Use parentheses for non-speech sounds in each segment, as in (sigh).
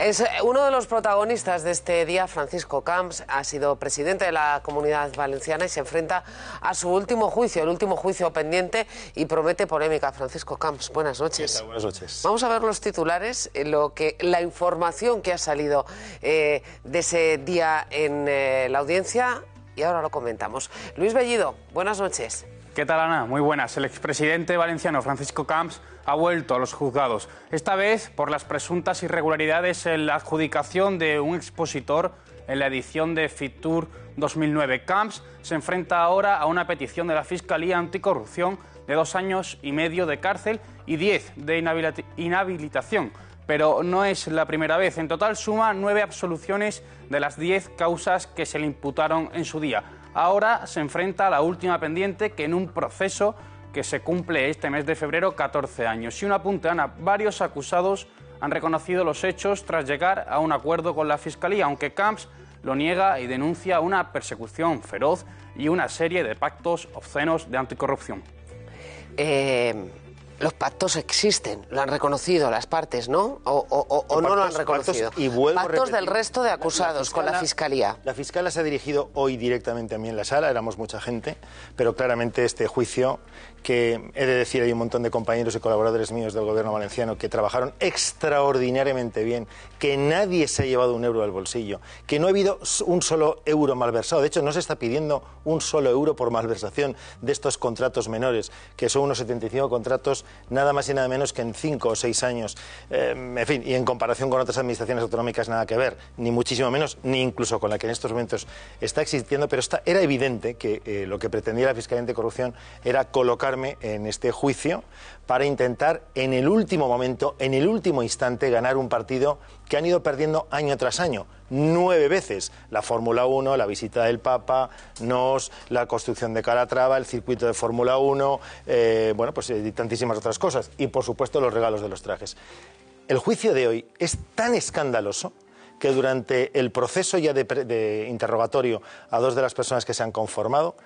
Es eh, uno de los protagonistas de este día, Francisco Camps, ha sido presidente de la Comunidad Valenciana y se enfrenta a su último juicio, el último juicio pendiente y promete polémica. Francisco Camps, buenas noches. buenas noches. Vamos a ver los titulares, eh, lo que la información que ha salido eh, de ese día en la audiencia y ahora lo comentamos. Luis Bellido, buenas noches. ¿Qué tal, Ana? Muy buenas. El expresidente valenciano Francisco Camps ha vuelto a los juzgados, esta vez por las presuntas irregularidades en la adjudicación de un expositor en la edición de Fitur 2009. Camps se enfrenta ahora a una petición de la Fiscalía Anticorrupción de dos años y medio de cárcel y diez de inhabilitación. Pero no es la primera vez. En total suma nueve absoluciones de las diez causas que se le imputaron en su día ahora se enfrenta a la última pendiente que en un proceso que se cumple este mes de febrero 14 años. Y una punta, Ana, varios acusados han reconocido los hechos tras llegar a un acuerdo con la Fiscalía, aunque Camps lo niega y denuncia una persecución feroz y una serie de pactos obscenos de anticorrupción. Eh, los pactos existen, lo han reconocido las partes, ¿no? O, no lo han reconocido. Pactos, del resto de acusados con la fiscalía. La Fiscalía se ha dirigido hoy directamente a mí en la sala, éramos mucha gente, pero claramente este juicio que he de decir, hay un montón de compañeros y colaboradores míos del gobierno valenciano que trabajaron extraordinariamente bien, que nadie se ha llevado un euro al bolsillo, que no ha habido un solo euro malversado. De hecho, no se está pidiendo un solo euro por malversación de estos contratos menores, que son unos 75 contratos nada más y nada menos que en 5 o 6 años. Em, en fin, y en comparación con otras administraciones autonómicas nada que ver, ni muchísimo menos, ni incluso con la que en estos momentos está existiendo, pero era evidente que eh, lo que pretendía la Fiscalía corrupción era colocar en este juicio para intentar en el último momento, en el último instante, ganar un partido que han ido perdiendo año tras año, nueve veces. La Fórmula 1, la visita del Papa, NOS, la construcción de Calatrava, el circuito de Fórmula 1, eh, bueno, pues tantísimas otras cosas. Y por supuesto los regalos de los trajes. El juicio de hoy es tan escandaloso que durante el proceso ya de, de interrogatorio a dos de las personas que se han conformado,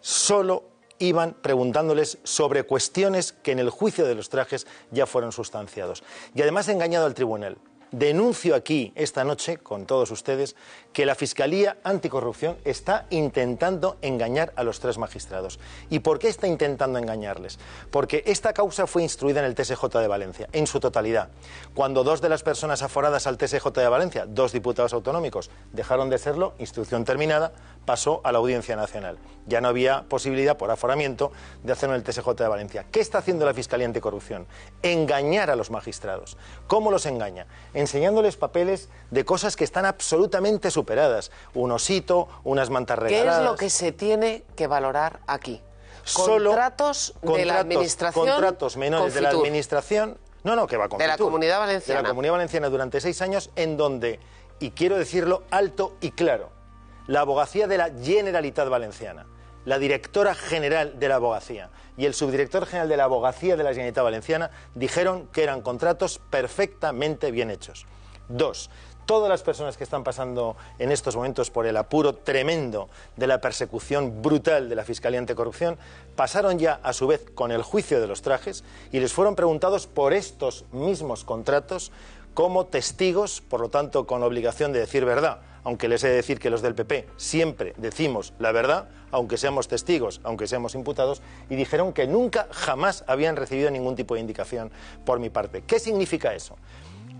solo iban preguntándoles sobre cuestiones que en el juicio de los trajes ya fueron sustanciados. Y además he engañado al tribunal. Denuncio aquí esta noche, con todos ustedes, que la Fiscalía Anticorrupción está intentando engañar a los tres magistrados. ¿Y por qué está intentando engañarles? Porque esta causa fue instruida en el TSJ de Valencia, en su totalidad. Cuando dos de las personas aforadas al TSJ de Valencia, dos diputados autonómicos, dejaron de serlo, instrucción terminada, pasó a la Audiencia Nacional. Ya no había posibilidad por aforamiento de hacerlo en el TSJ de Valencia. ¿Qué está haciendo la Fiscalía Anticorrupción? Engañar a los magistrados. ¿Cómo los engaña? Enseñándoles papeles de cosas que están absolutamente un osito, unas mantas regaladas. ¿Qué es lo que se tiene que valorar aquí? Contratos de la administración. Contratos menores de la administración. No, no, que va con De la comunidad valenciana. De la comunidad valenciana durante seis años, en donde, y quiero decirlo alto y claro, la abogacía de la Generalitat Valenciana la directora general de la abogacía y el subdirector general de la abogacía de la Generalitat Valenciana dijeron que eran contratos perfectamente bien hechos. Dos, todas las personas que están pasando en estos momentos por el apuro tremendo de la persecución brutal de la Fiscalía Anticorrupción, pasaron ya a su vez con el juicio de los trajes y les fueron preguntados por estos mismos contratos como testigos, por lo tanto con obligación de decir verdad aunque les he de decir que los del PP siempre decimos la verdad, aunque seamos testigos, aunque seamos imputados, y dijeron que nunca, jamás habían recibido ningún tipo de indicación por mi parte. ¿Qué significa eso?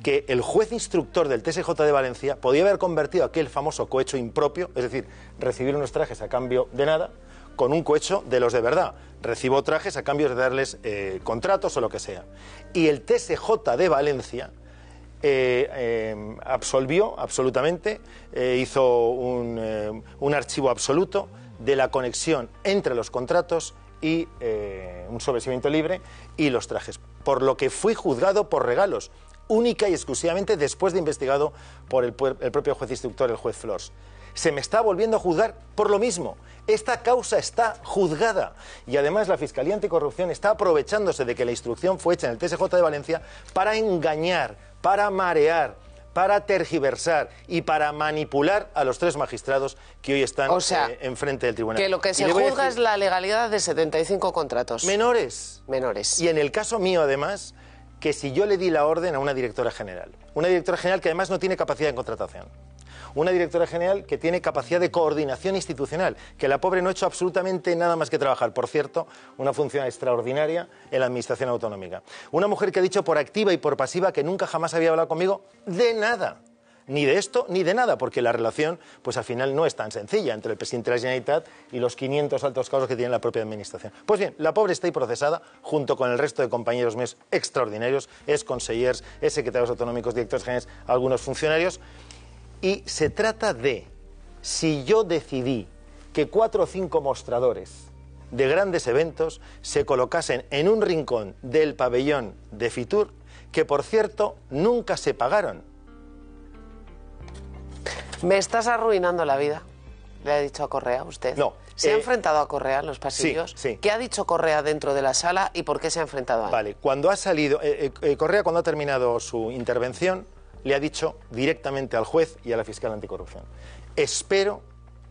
que el juez instructor del TSJ de Valencia podía haber convertido aquel famoso cohecho impropio, es decir, recibir unos trajes a cambio de nada, con un cohecho de los de verdad. Recibo trajes a cambio de darles eh, contratos o lo que sea. Y el TSJ de Valencia eh, eh, absolvió absolutamente, hizo un, un, archivo absoluto de la conexión entre los contratos y un sobrecimiento libre y los trajes, por lo que fui juzgado por regalos única y exclusivamente después de investigado por el, propio juez instructor, el juez Flores se me está volviendo a juzgar por lo mismo. Esta causa está juzgada y además la Fiscalía Anticorrupción está aprovechándose de que la instrucción fue hecha en el TSJ de Valencia para engañar, para marear, para tergiversar y para manipular a los tres magistrados que hoy están eh, enfrente del tribunal. Que lo que se juzga es la legalidad de 75 contratos. Menores. Menores. Y en el caso mío, además, que si yo le di la orden a una directora general. Una directora general que además no tiene capacidad de contratación. Una directora general que tiene capacidad de coordinación institucional, que la pobre no ha hecho absolutamente nada más que trabajar. Por cierto, una función extraordinaria en la Administración Autonómica. Una mujer que ha dicho por activa y por pasiva que nunca jamás había hablado conmigo de nada ni de esto ni de nada, porque la relación, pues al final no es tan sencilla entre el presidente de la Generalitat y los 500 altos cargos que tiene la propia administración. Pues bien, la pobre está ahí procesada, junto con el resto de compañeros míos extraordinarios, es conseillers, es secretarios autonómicos, directores generales, algunos funcionarios, y se trata de si yo decidí que cuatro o cinco mostradores de grandes eventos se colocasen en un rincón del pabellón de Fitur, que por cierto nunca se pagaron, me estás arruinando la vida, le ha dicho a Correa usted. No. ¿Se ha eh, enfrentado a Correa en los pasillos? Sí, ¿Qué ha dicho Correa dentro de la sala y por qué se ha enfrentado a él? Vale, cuando ha salido, eh, eh, Correa cuando ha terminado su intervención le ha dicho directamente al juez y a la fiscal anticorrupción, espero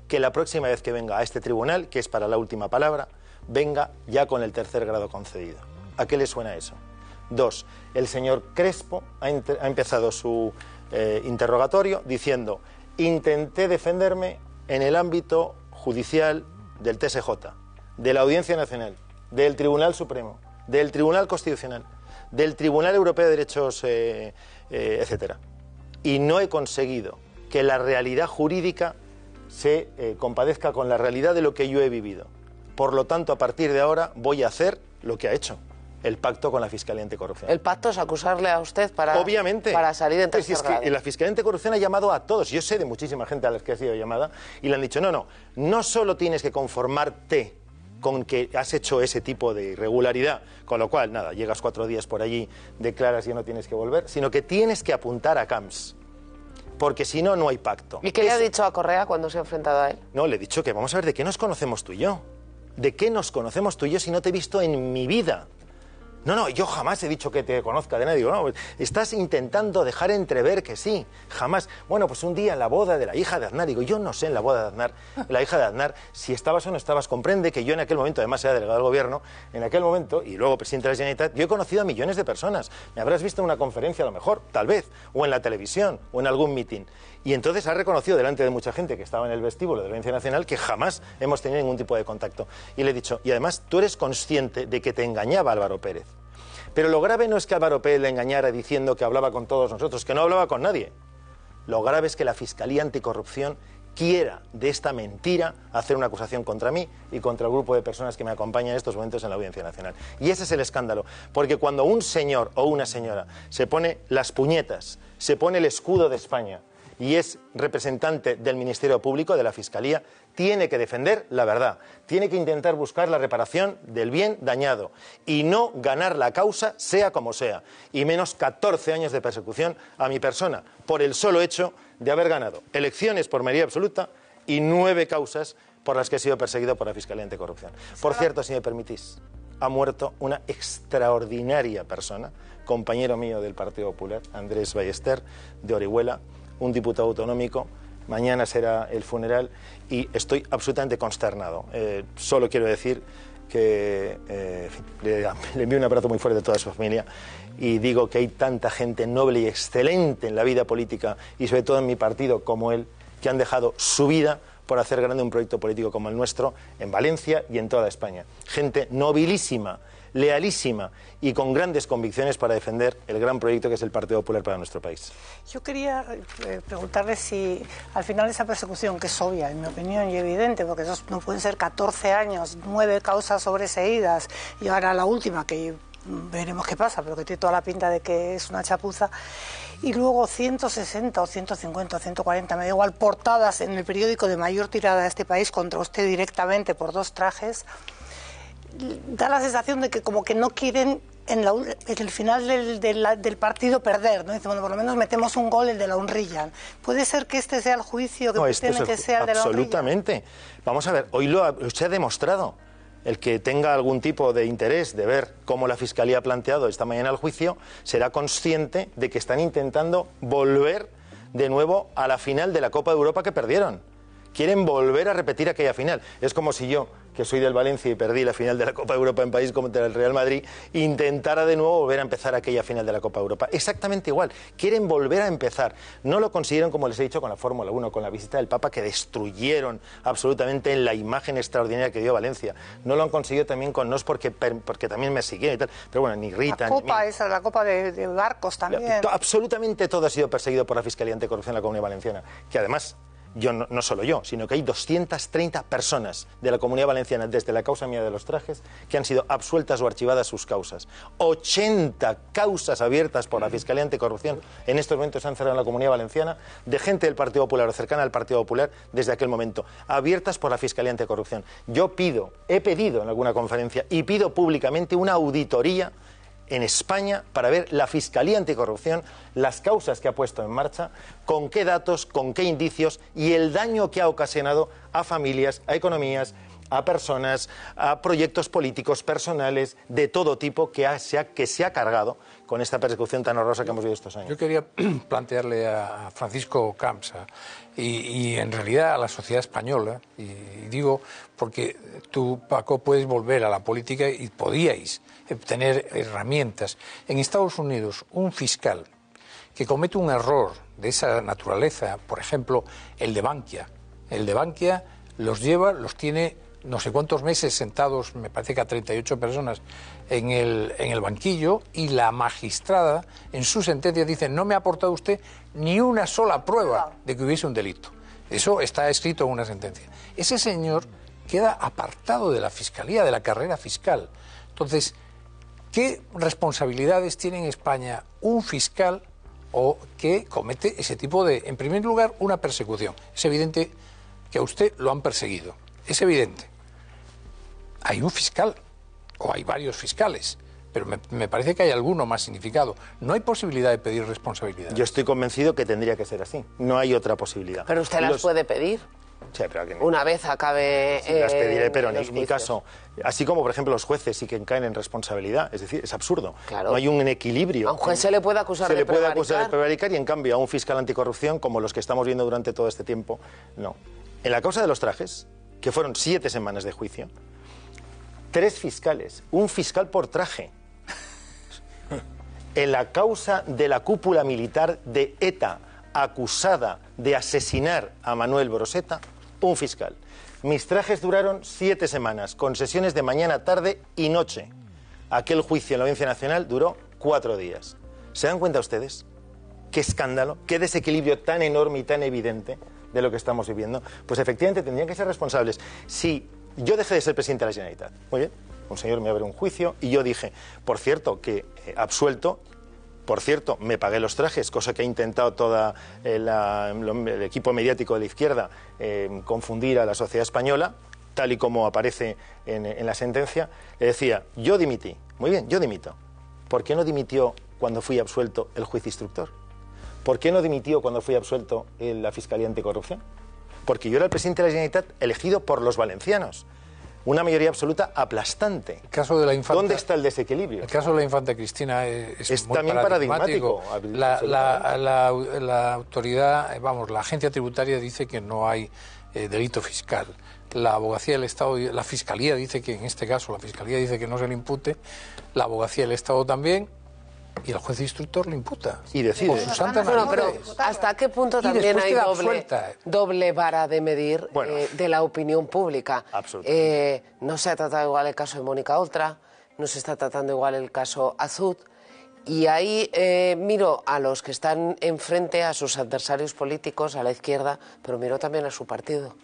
que la próxima vez que venga a este tribunal, que es para la última palabra, venga ya con el tercer grado concedido. ¿A qué le suena eso? Dos, el señor Crespo ha empezado su interrogatorio diciendo, intenté defenderme en el ámbito judicial del TSJ, de la Audiencia Nacional, del Tribunal Supremo, del Tribunal Constitucional, del Tribunal Europeo de Derechos, eh, eh, etc. Y no he conseguido que la realidad jurídica se eh, compadezca con la realidad de lo que yo he vivido. Por lo tanto, a partir de ahora voy a hacer lo que ha hecho el pacto con la Fiscalía Anticorrupción. El pacto es acusarle a usted para, Obviamente. para salir en tercer es que La Fiscalía Anticorrupción ha llamado a todos. Yo sé de muchísima gente a las que ha sido llamada y le han dicho, no, no, no solo tienes que conformarte con que has hecho ese tipo de irregularidad, con lo cual, nada, llegas cuatro días por allí, declaras y no tienes que volver, sino que tienes que apuntar a CAMS... porque si no, no hay pacto. ¿Y qué le ha dicho a Correa cuando se ha enfrentado a él? No, le he dicho que vamos a ver de qué nos conocemos tú y yo. ¿De qué nos conocemos tú y yo si no te he visto en mi vida? No, no, yo jamás he dicho que te conozca de nadie. Digo, no, estás intentando dejar entrever que sí, jamás. Bueno, pues un día en la boda de la hija de Aznar, digo, yo no sé en la boda de Aznar, la hija de Aznar, si estabas o no estabas, comprende que yo en aquel momento, además era delegado del gobierno, en aquel momento, y luego presidente de la Generalitat, yo he conocido a millones de personas. Me habrás visto en una conferencia a lo mejor, tal vez, o en la televisión, o en algún mitin. Y entonces ha reconocido delante de mucha gente que estaba en el vestíbulo de la Audiencia Nacional que jamás hemos tenido ningún tipo de contacto. Y le he dicho, y además tú eres consciente de que te engañaba Álvaro Pérez. Pero lo grave no es que Álvaro Pérez le engañara diciendo que hablaba con todos nosotros, que no hablaba con nadie. Lo grave es que la Fiscalía Anticorrupción quiera de esta mentira hacer una acusación contra mí y contra el grupo de personas que me acompañan en estos momentos en la Audiencia Nacional. Y ese es el escándalo, porque cuando un señor o una señora se pone las puñetas, se pone el escudo de España, y es representante del Ministerio Público, de la Fiscalía, tiene que defender la verdad, tiene que intentar buscar la reparación del bien dañado y no ganar la causa sea como sea, y menos 14 años de persecución a mi persona por el solo hecho de haber ganado elecciones por mayoría absoluta y nueve causas por las que he sido perseguido por la Fiscalía Anticorrupción. Por cierto, si me permitís, ha muerto una extraordinaria persona, compañero mío del Partido Popular, Andrés Ballester, de Orihuela, un diputado autonómico, mañana será el funeral y estoy absolutamente consternado. Eh, solo quiero decir que eh, le, le, envío un abrazo muy fuerte a toda su familia y digo que hay tanta gente noble y excelente en la vida política y sobre todo en mi partido como él, que han dejado su vida por hacer grande un proyecto político como el nuestro en Valencia y en toda España. Gente nobilísima lealísima y con grandes convicciones para defender el gran proyecto que es el Partido Popular para nuestro país. Yo quería eh, preguntarle si al final esa persecución, que es obvia en mi opinión y evidente, porque esos no pueden ser 14 años, nueve causas sobreseídas y ahora la última que veremos qué pasa, pero que tiene toda la pinta de que es una chapuza. Y luego 160 o 150 o 140, me da igual, portadas en el periódico de mayor tirada de este país contra usted directamente por dos trajes da la sensación de que como que no quieren en, el final del, partido perder, ¿no? Dice, bueno, por lo menos metemos un gol el de la Unrilla. ¿Puede ser que este sea el juicio que no, que este sea el de la Absolutamente. Vamos a ver, hoy lo, se ha demostrado. El que tenga algún tipo de interés de ver cómo la Fiscalía ha planteado esta mañana el juicio será consciente de que están intentando volver de nuevo a la final de la Copa de Europa que perdieron quieren volver a repetir aquella final. Es como si yo, que soy del Valencia y perdí la final de la Copa Europa en país como el Real Madrid, intentara de nuevo volver a empezar aquella final de la Copa Europa. Exactamente igual, quieren volver a empezar. No lo consiguieron, como les he dicho, con la Fórmula 1, con la visita del Papa, que destruyeron absolutamente la imagen extraordinaria que dio Valencia. No lo han conseguido también con nos porque, porque también me siguieron y tal. Pero bueno, ni Rita... La Copa esa, la Copa de, Arcos también. absolutamente todo ha sido perseguido por la Fiscalía Anticorrupción de la Comunidad Valenciana, que además no, solo yo, sino que hay 230 personas de la comunidad valenciana, desde la causa mía de los trajes, que han sido absueltas o archivadas sus causas. 80 causas abiertas por la mm. Fiscalía Anticorrupción en estos momentos se han cerrado en la comunidad valenciana, de gente del Partido Popular o cercana al Partido Popular desde aquel momento, abiertas por la Fiscalía Anticorrupción. Yo pido, he pedido en alguna conferencia y pido públicamente una auditoría en España para ver la Fiscalía Anticorrupción, las causas que ha puesto en marcha, con qué datos, con qué indicios y el daño que ha ocasionado a familias, a economías, a personas, a proyectos políticos, personales, de todo tipo que, se, ha, cargado con esta persecución tan horrorosa que hemos vivido estos años. Yo quería (clears throat) plantearle a Francisco Camps y, y, en realidad a la sociedad española, y, digo porque tú, Paco, puedes volver a la política y podíais eh, tener herramientas. En Estados Unidos, un fiscal que comete un error de esa naturaleza, por ejemplo, el de Bankia, el de Bankia los lleva, los tiene no sé cuántos meses sentados, me parece que a 38 personas en el, en el banquillo, y la magistrada en su sentencia dice, no me ha aportado usted ni una sola prueba de que hubiese un delito. Eso está escrito en una sentencia. Ese señor queda apartado de la fiscalía, de la carrera fiscal. Entonces, ¿Qué responsabilidades tiene en España un fiscal o que comete ese tipo de, en primer lugar, una persecución? Es evidente que a usted lo han perseguido, es evidente. Hay un fiscal, o hay varios fiscales, pero me, parece que hay alguno más significado. No hay posibilidad de pedir responsabilidad. Yo estoy convencido que tendría que ser así. No hay otra posibilidad. Pero usted las puede pedir. Una vez acabe. las eh, pediré, pero en, mi caso, así como por ejemplo los jueces sí que caen en responsabilidad, es decir, es absurdo. No hay un equilibrio. A un juez se le puede acusar se de Se le puede acusar de prevaricar y en cambio a un fiscal anticorrupción, como los que estamos viendo durante todo este tiempo, no. En la causa de los trajes, que fueron siete semanas de juicio, tres fiscales, un fiscal por traje. (laughs) en la causa de la cúpula militar de ETA, acusada de asesinar a Manuel Broseta, un fiscal. Mis trajes duraron siete semanas, con sesiones de mañana, tarde y noche. Aquel juicio en la Audiencia Nacional duró cuatro días. ¿Se dan cuenta ustedes? Qué escándalo, qué desequilibrio tan enorme y tan evidente de lo que estamos viviendo. Pues efectivamente tendrían que ser responsables. Si yo dejé de ser presidente de la Generalitat, muy bien, un señor me abre un juicio y yo dije, por cierto, que eh, absuelto por cierto, me pagué los trajes, cosa que ha intentado todo eh, el, equipo mediático de la izquierda eh, confundir a la sociedad española, tal y como aparece en, la sentencia. Le decía, yo dimití. Muy bien, yo dimito. ¿Por qué no dimitió cuando fui absuelto el juez instructor? ¿Por qué no dimitió cuando fui absuelto la Fiscalía Anticorrupción? Porque yo era el presidente de la Generalitat elegido por los valencianos una mayoría absoluta aplastante. ¿Dónde está el desequilibrio? El caso de la infanta Cristina es, muy también paradigmático. la, autoridad, eh, vamos, la agencia tributaria dice que no hay eh, delito fiscal. La abogacía del Estado, la fiscalía dice que en este caso, la fiscalía dice que no se le impute. La abogacía del Estado también y el juez instructor lo imputa. Y decide. pero ¿hasta qué punto también hay doble, doble, vara de medir eh, de la opinión pública? Eh, no se ha tratado igual el caso de Mónica Oltra, no se está tratando igual el caso Azud. Y ahí eh, miro a los que están enfrente, a sus adversarios políticos, a la izquierda, pero miro también a su partido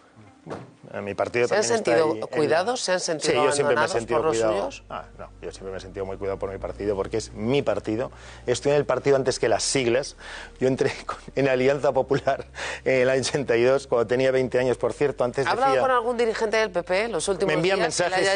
mi partido ¿Se han sentido cuidados? ¿Se han sentido sí, yo siempre me he sentido por los Suyos? Ah, yo siempre me he sentido muy cuidado por mi partido porque es mi partido. Estoy en el partido antes que las siglas. Yo entré (laughs) en Alianza Popular en el año 82 cuando tenía 20 años, por cierto. Antes ¿Ha hablado con algún dirigente del PP los últimos me mensajes,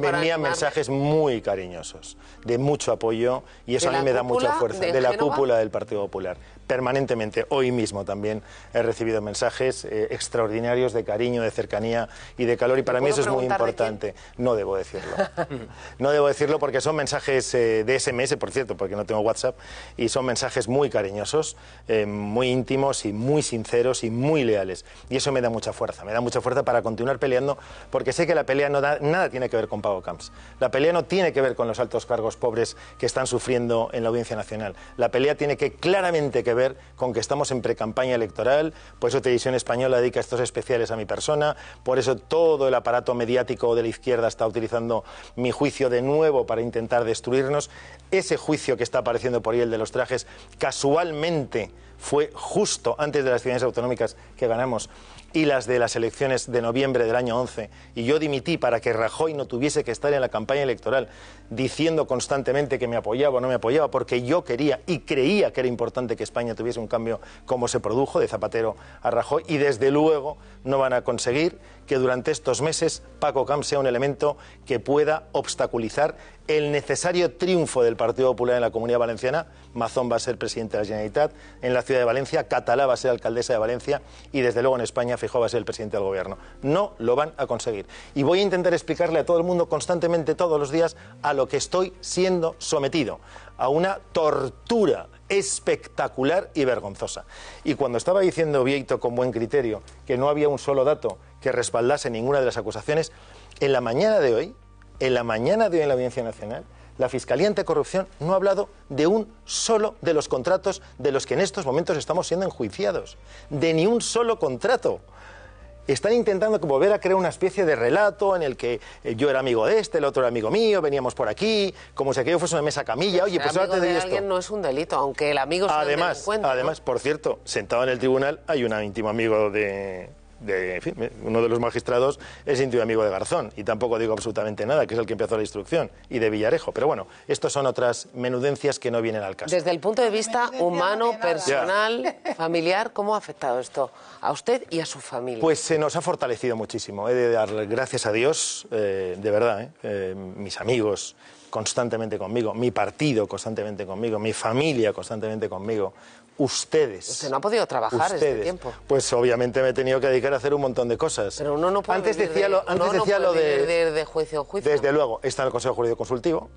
Me, envían mensajes muy cariñosos, de mucho apoyo y eso a mí me da mucha fuerza, de, la cúpula del Partido Popular permanentemente. Hoy mismo también he recibido mensajes eh, extraordinarios de cariño, de cercanía y de calor y para mí eso es muy importante. no debo decirlo. (laughs) no debo decirlo porque son mensajes eh, de SMS, por cierto, porque no tengo WhatsApp, y son mensajes muy cariñosos, eh, muy íntimos y muy sinceros y muy leales. Y eso me da mucha fuerza, me da mucha fuerza para continuar peleando porque sé que la pelea no da, nada tiene que ver con Pago Camps. La pelea no tiene que ver con los altos cargos pobres que están sufriendo en la Audiencia Nacional. La pelea tiene que claramente ver con que estamos en precampaña electoral, por eso Televisión Española dedica estos especiales a mi persona, por eso todo el aparato mediático de la izquierda está utilizando mi juicio de nuevo para intentar destruirnos. Ese juicio que está apareciendo por ahí, el de los trajes, casualmente fue justo antes de las ciudades autonómicas que ganamos y las de las elecciones de noviembre del año 11, y yo dimití para que Rajoy no tuviese que estar en la campaña electoral diciendo constantemente que me apoyaba o no me apoyaba, porque yo quería y creía que era importante que España tuviese un cambio como se produjo de Zapatero a Rajoy, y desde luego no van a conseguir que durante estos meses Paco Camp sea un elemento que pueda obstaculizar el necesario triunfo del Partido Popular en la Comunidad Valenciana. Mazón va a ser presidente de la Generalitat, en la ciudad de Valencia, Catalá va a ser alcaldesa de Valencia y desde luego en España Fijó va a ser el presidente del gobierno. No lo van a conseguir. Y voy a intentar explicarle a todo el mundo constantemente, todos los días, a lo que estoy siendo sometido, a una tortura espectacular y vergonzosa. Y cuando estaba diciendo Vieito con buen criterio que no había un solo dato que respaldase ninguna de las acusaciones. En la mañana de hoy, en la mañana de hoy en la Audiencia Nacional, la Fiscalía Anticorrupción no ha hablado de un solo de los contratos de los que en estos momentos estamos siendo enjuiciados. De ni un solo contrato. Están intentando volver a crear una especie de relato en el que eh, yo era amigo de este, el otro era amigo mío, veníamos por aquí, como si aquello fuese una mesa camilla. Oye, pues ahora te de esto. alguien no es un delito, aunque el amigo sea además, un Además, por cierto, sentado en el tribunal hay un íntimo amigo de, de, en fin, uno de los magistrados es íntimo amigo de Garzón, y tampoco digo absolutamente nada, que es el que empezó la instrucción, y de Villarejo. Pero bueno, estas son otras menudencias que no vienen al caso. Desde el punto de vista humano, personal, (laughs) familiar, ¿cómo ha afectado esto a usted y a su familia? Pues se eh, nos ha fortalecido muchísimo. He de dar gracias a Dios, eh, de verdad, eh, mis amigos, constantemente conmigo, mi partido constantemente conmigo, mi familia constantemente conmigo, ustedes. Usted no ha podido trabajar este tiempo. Pues obviamente me he tenido que dedicar a hacer un montón de cosas. Pero uno no puede antes decía lo, antes decía lo de, juicio juicio. Desde luego, está en el Consejo Jurídico Consultivo.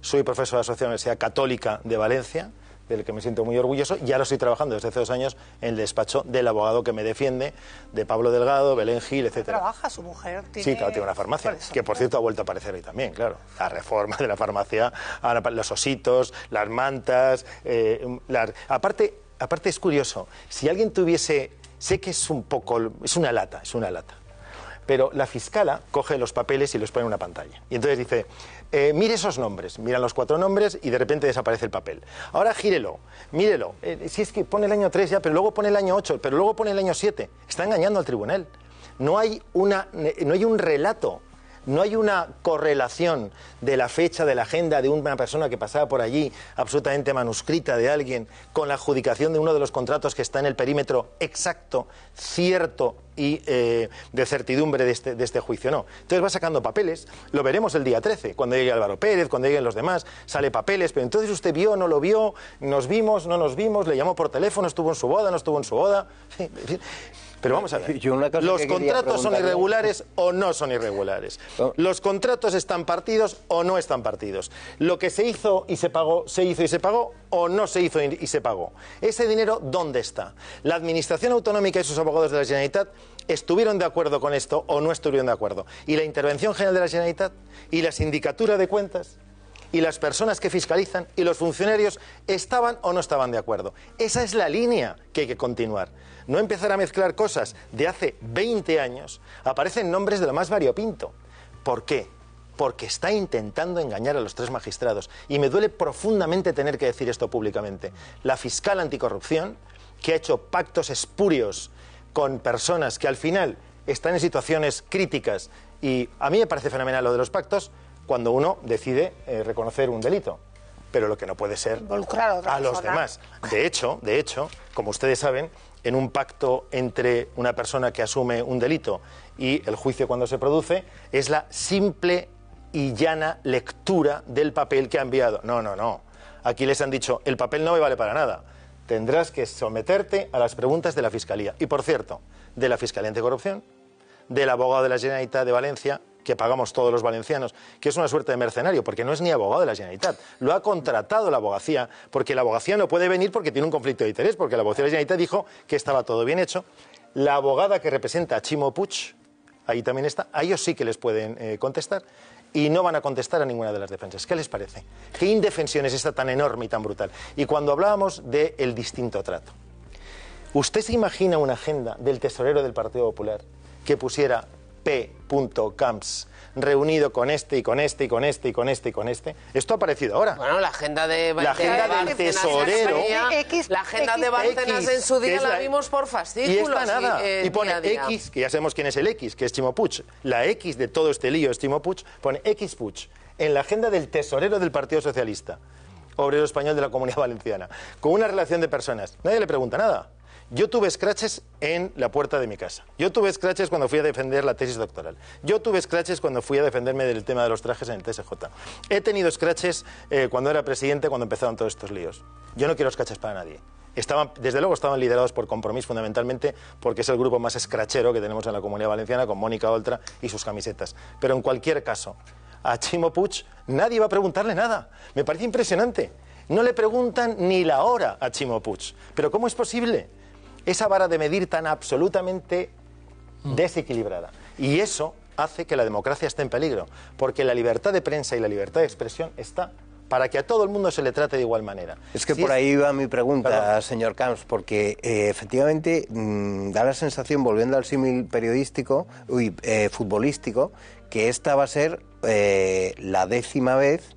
Soy profesor de la Asociación Universidad Católica de Valencia del que me siento muy orgulloso. Ya lo estoy trabajando desde hace dos años en el despacho del abogado que me defiende, de Pablo Delgado, Belén Gil, etc. trabaja su mujer? Tiene... Sí, claro, tiene una farmacia, que por cierto ha vuelto a aparecer ahí también, claro. La reforma de la farmacia, los ositos, las mantas, eh, Aparte, aparte es curioso, si alguien tuviese, sé que es un poco, es una lata, es una lata, pero la fiscala coge los papeles y los pone en una pantalla. Y entonces dice, eh, mire esos nombres, mira los cuatro nombres y de repente desaparece el papel. Ahora gírelo, mírelo. Eh, si es que pone el año 3 ya, pero luego pone el año 8, pero luego pone el año 7. Está engañando al tribunal. No hay, una, no hay un relato no hay una correlación de la fecha de la agenda de una persona que pasaba por allí, absolutamente manuscrita de alguien, con la adjudicación de uno de los contratos que está en el perímetro exacto, cierto y eh, de certidumbre este, de este, juicio. No. Entonces va sacando papeles, lo veremos el día 13, cuando llegue Álvaro Pérez, cuando lleguen los demás, sale papeles, pero entonces usted vio, no lo vio, nos vimos, no nos vimos, le llamó por teléfono, estuvo en su boda, no estuvo en su boda. Pero vamos a ver, ¿los contratos son irregulares o no son irregulares? ¿Los contratos están partidos o no están partidos? ¿Lo que se hizo y se pagó, se hizo y se pagó o no se hizo y se pagó? ¿Ese dinero dónde está? ¿La Administración Autonómica y sus abogados de la Generalitat estuvieron de acuerdo con esto o no estuvieron de acuerdo? ¿Y la Intervención General de la Generalitat? ¿Y la Sindicatura de Cuentas? y las personas que fiscalizan y los funcionarios estaban o no estaban de acuerdo. Esa es la línea que hay que continuar. No empezar a mezclar cosas de hace 20 años. Aparecen nombres de lo más variopinto. ¿Por qué? porque está intentando engañar a los tres magistrados. Y me duele profundamente tener que decir esto públicamente. La fiscal anticorrupción, que ha hecho pactos espurios con personas que al final están en situaciones críticas, y a mí me parece fenomenal lo de los pactos, cuando uno decide eh, reconocer un delito. Pero lo que no puede ser a, los demás. De hecho, de hecho, como ustedes saben, en un pacto entre una persona que asume un delito y el juicio cuando se produce es la simple y llana lectura del papel que ha enviado. No, no, no. Aquí les han dicho, el papel no me vale para nada. Tendrás que someterte a las preguntas de la Fiscalía. Y por cierto, de la Fiscalía Anticorrupción, del abogado de la Generalitat de Valencia, que pagamos todos los valencianos, que es una suerte de mercenario, porque no es ni abogado de la Generalitat. Lo ha contratado la abogacía, porque la abogacía no puede venir porque tiene un conflicto de interés, porque la abogacía de la Generalitat dijo que estaba todo bien hecho. La abogada que representa a Chimo Puch ahí también está, a ellos sí que les pueden eh, contestar y no van a contestar a ninguna de las defensas. ¿Qué les parece? ¿Qué indefensión es esta tan enorme y tan brutal? Y cuando hablábamos del distinto trato, ¿usted se imagina una agenda del tesorero del Partido Popular que pusiera camps reunido con este y con este y con este y con este y con este. Esto ha aparecido ahora. Bueno, la agenda de La agenda del tesorero. la agenda de Bárcenas en su día la, vimos por fascículos. Y nada. pone X, que ya sabemos quién es el X, que es timo puch La X de todo este lío es timo Puig. Pone X puch en la agenda del tesorero del Partido Socialista, obrero español de la Comunidad Valenciana, con una relación de personas. Nadie le pregunta nada. Yo tuve scratches en la puerta de mi casa. Yo tuve scratches cuando fui a defender la tesis doctoral. Yo tuve scratches cuando fui a defenderme del tema de los trajes en el TSJ. He tenido scratches eh, cuando era presidente, cuando empezaron todos estos líos. Yo no quiero scratches para nadie. Estaban, desde luego estaban liderados por Compromís fundamentalmente porque es el grupo más escrachero que tenemos en la Comunidad Valenciana con Mónica Oltra y sus camisetas. Pero en cualquier caso, a Chimo Puch nadie va a preguntarle nada. Me parece impresionante. No le preguntan ni la hora a Chimo Puch. Pero ¿cómo es posible? esa vara de medir tan absolutamente mm. desequilibrada. Y eso hace que la democracia esté en peligro, porque la libertad de prensa y la libertad de expresión está para que a todo el mundo se le trate de igual manera. Es que por ahí va mi pregunta, señor Camps, porque eh, efectivamente mm, da la sensación, volviendo al símil periodístico, y eh, futbolístico, que esta va a ser eh, la décima vez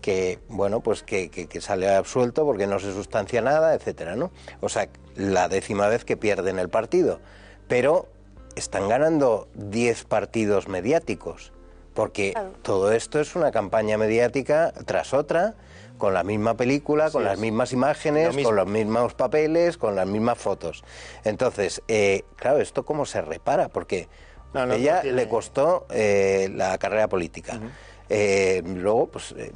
que bueno pues que, sale absuelto porque no se sustancia nada, etcétera, ¿no? O sea, la décima vez que pierden el partido. Pero están ganando 10 partidos mediáticos, porque todo esto es una campaña mediática tras otra, con la misma película, con las mismas imágenes, con los mismos papeles, con las mismas fotos. Entonces, eh, claro, ¿esto cómo se repara? Porque a ella le costó eh, la carrera política. Eh, luego, pues, eh,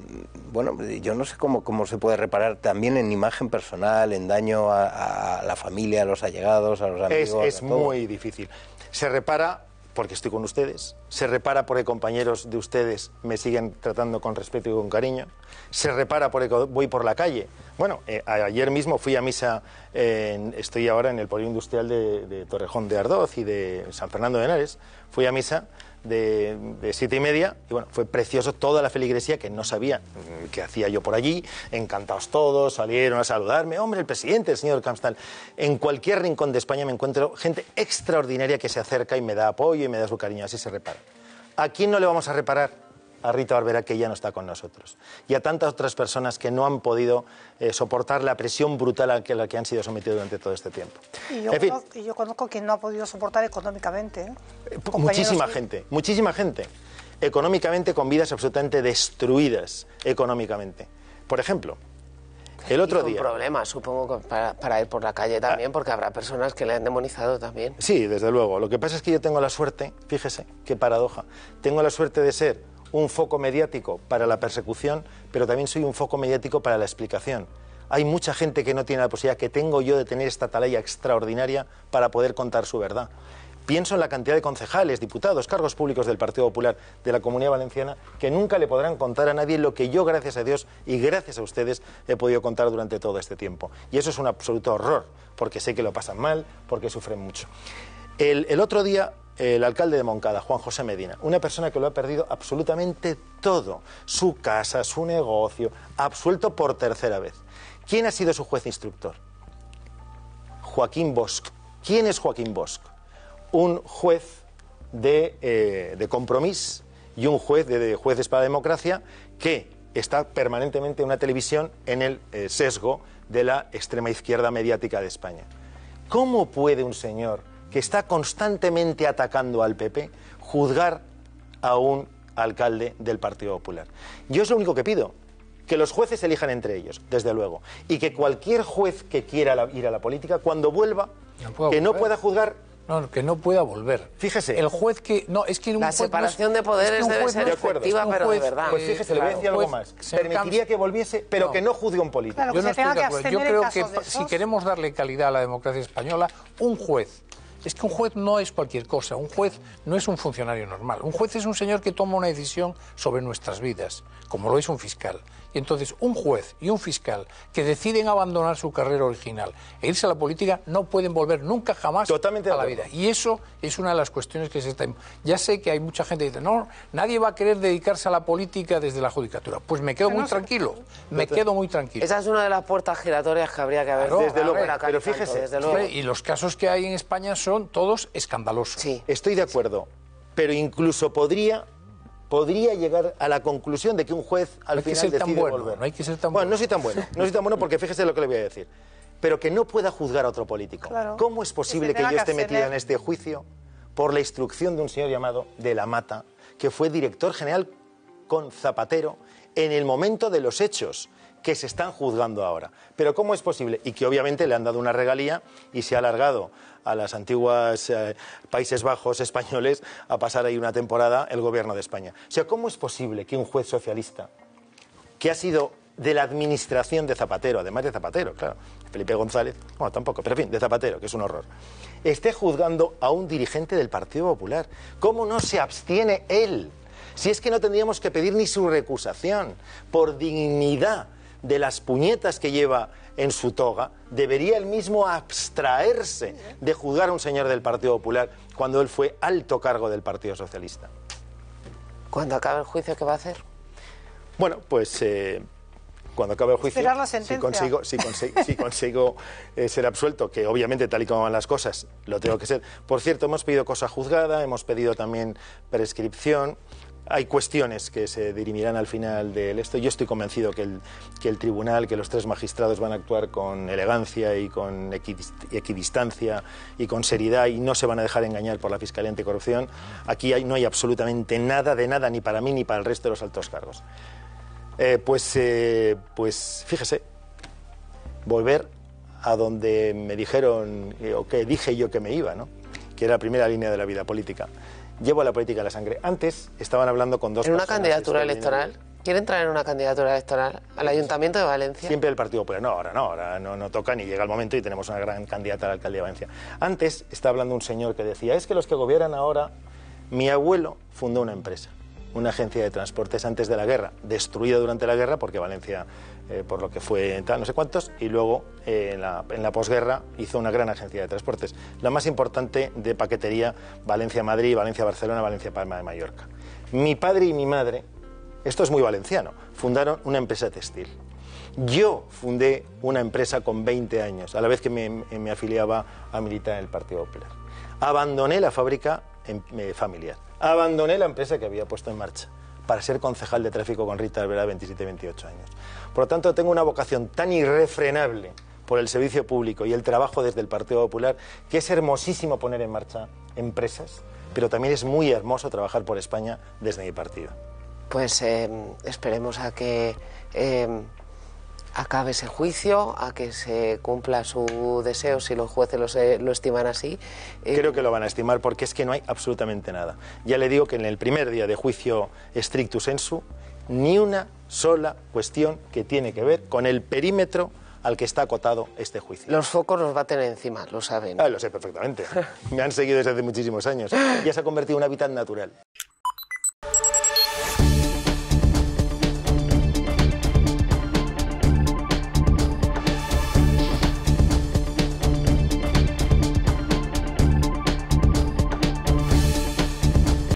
bueno, yo no sé cómo, se puede reparar también en imagen personal, en daño a, la familia, a los allegados, a los amigos. Es, muy difícil. Se repara porque estoy con ustedes, se repara porque compañeros de ustedes me siguen tratando con respeto y con cariño, se repara porque voy por la calle. Bueno, eh, ayer mismo fui a misa, estoy ahora en el polio industrial de, de Torrejón de Ardoz y de San Fernando de Henares, fui a misa de, siete y media. Y bueno, fue precioso toda la feligresía que no sabía mm, qué hacía yo por allí. Encantados todos, salieron a saludarme. Hombre, el presidente, el señor Campstal En cualquier rincón de España me encuentro gente extraordinaria que se acerca y me da apoyo y me da su cariño. Así se repara. ¿A quién no le vamos a reparar? a Rita Barbera que ya no está con nosotros, y a tantas otras personas que no han podido eh, soportar la presión brutal a la que, han sido sometidos durante todo este tiempo. Y yo, conozco, quien no ha podido soportar económicamente. ¿eh? Eh, muchísima gente, muchísima gente. Económicamente con vidas absolutamente destruidas, económicamente. Por ejemplo, el otro día. problema, supongo, para, ir por la calle también, ah. porque habrá personas que le han demonizado también. Sí, desde luego. Lo que pasa es que yo tengo la suerte, fíjese, qué paradoja, tengo la suerte de ser un foco mediático para la persecución, pero también soy un foco mediático para la explicación. Hay mucha gente que no tiene la posibilidad que tengo yo de tener esta tarea extraordinaria para poder contar su verdad. Pienso en la cantidad de concejales, diputados, cargos públicos del Partido Popular de la Comunidad Valenciana que nunca le podrán contar a nadie lo que yo, gracias a Dios y gracias a ustedes, he podido contar durante todo este tiempo. Y eso es un absoluto horror, porque sé que lo pasan mal, porque sufren mucho. el otro día el alcalde de Moncada, Juan José Medina, una persona que lo ha perdido absolutamente todo, su casa, su negocio, absuelto por tercera vez. ¿Quién ha sido su juez instructor? Joaquín Bosch. ¿Quién es Joaquín Bosch? Un juez de, eh, de compromiso y un juez de, de jueces para la democracia que está permanentemente en una televisión en el eh, sesgo de la extrema izquierda mediática de España. ¿Cómo puede un señor que está constantemente atacando al PP, juzgar a un alcalde del Partido Popular. Yo es lo único que pido, que los jueces elijan entre ellos, desde luego, y que cualquier juez que quiera ir a la política, cuando vuelva, que no pueda juzgar no, que no pueda volver. Fíjese. El juez que. No, es que La separación de poderes que debe ser efectiva, pero de verdad. Pues fíjese, le voy a decir algo más. Permitiría que volviese, pero que no juzgue un político. yo, no yo creo que si queremos darle calidad a la democracia española, un juez es que un juez no es cualquier cosa, un juez no es un funcionario normal, un juez es un señor que toma una decisión sobre nuestras vidas, como lo es un fiscal, entonces, un juez y un fiscal que deciden abandonar su carrera original e irse a la política no pueden volver nunca jamás a la vida. Y eso es una de las cuestiones que se está... Ya sé que hay mucha gente que dice, no, nadie va a querer dedicarse a la política desde la judicatura. Pues me quedo muy tranquilo, me quedo muy tranquilo. Esa es una de las puertas giratorias que habría que haber. desde luego, pero fíjese, desde luego. y los casos que hay en España son todos escandalosos. Sí. Estoy de acuerdo, pero incluso podría podría llegar a la conclusión de que un juez al final decide volver. No que tan bueno. no soy tan bueno, no tan bueno porque fíjese lo que le voy a decir. Pero que no pueda juzgar a otro político. ¿Cómo es posible que, yo esté metida metido ¿eh? en este juicio por la instrucción de un señor llamado De la Mata, que fue director general con Zapatero en el momento de los hechos? que se están juzgando ahora. Pero ¿cómo es posible? Y que obviamente le han dado una regalía y se ha alargado a las antiguas eh, Países Bajos españoles a pasar ahí una temporada el gobierno de España. O sea, ¿cómo es posible que un juez socialista, que ha sido de la administración de Zapatero, además de Zapatero, claro, Felipe González, bueno, tampoco, pero en fin, de Zapatero, que es un horror, esté juzgando a un dirigente del Partido Popular. ¿Cómo no se abstiene él? Si es que no tendríamos que pedir ni su recusación, por dignidad de las puñetas que lleva en su toga, debería él mismo abstraerse de juzgar a un señor del Partido Popular cuando él fue alto cargo del Partido Socialista. Cuando acabe el juicio, ¿qué va a hacer? Bueno, pues eh, cuando acabe el juicio, si consigo, si (laughs) consigo, eh, ser absuelto, que obviamente tal y como van las cosas, lo tengo que ser. Por cierto, hemos pedido cosa juzgada, hemos pedido también prescripción hay cuestiones que se dirimirán al final del esto. Yo estoy convencido que el, que tribunal, que los tres magistrados van a actuar con elegancia y con equidistancia y con seriedad y no se van a dejar engañar por la Fiscalía Anticorrupción. Aquí no hay absolutamente nada de nada, ni para mí ni para el resto de los altos cargos. Eh, pues, eh, pues fíjese, volver a donde me dijeron, eh, o que dije yo que me iba, ¿no? que era la primera línea de la vida política. Llevo a la política a la sangre. Antes estaban hablando con dos... ¿En una candidatura electoral? Quieren entrar en una candidatura electoral al Ayuntamiento de Valencia? Siempre el Partido Popular. No, ahora no, ahora no, no toca ni llega el momento y tenemos una gran candidata a la alcaldía de Valencia. Antes estaba hablando un señor que decía, es que los que gobiernan ahora, mi abuelo fundó una empresa, una agencia de transportes antes de la guerra, destruida durante la guerra porque Valencia eh, por lo que fue tal, no sé cuántos, y luego eh, en, la, posguerra hizo una gran agencia de transportes, la más importante de paquetería Valencia-Madrid, Valencia-Barcelona, Valencia-Palma de Mallorca. Mi padre y mi madre, esto es muy valenciano, fundaron una empresa textil. Yo fundé una empresa con 20 años, a la vez que me, afiliaba a militar en el Partido Popular. Abandoné la fábrica em, eh, familiar, abandoné la empresa que había puesto en marcha para ser concejal de tráfico con Rita Alberá 27-28 años. Por lo tanto, tengo una vocación tan irrefrenable por el servicio público y el trabajo desde el Partido Popular, que es hermosísimo poner en marcha empresas, pero también es muy hermoso trabajar por España desde mi partido. Pues eh, esperemos a que eh, acabe ese juicio, a que se cumpla su deseo, si los jueces lo, estiman así. Eh. Creo que lo van a estimar porque es que no hay absolutamente nada. Ya le digo que en el primer día de juicio stricto sensu, ni una sola cuestión que tiene que ver con el perímetro al que está acotado este juicio. Los focos los va a tener encima, lo saben. Ah, lo sé perfectamente. (laughs) Me han seguido desde hace muchísimos años. Ya se ha convertido en un hábitat natural.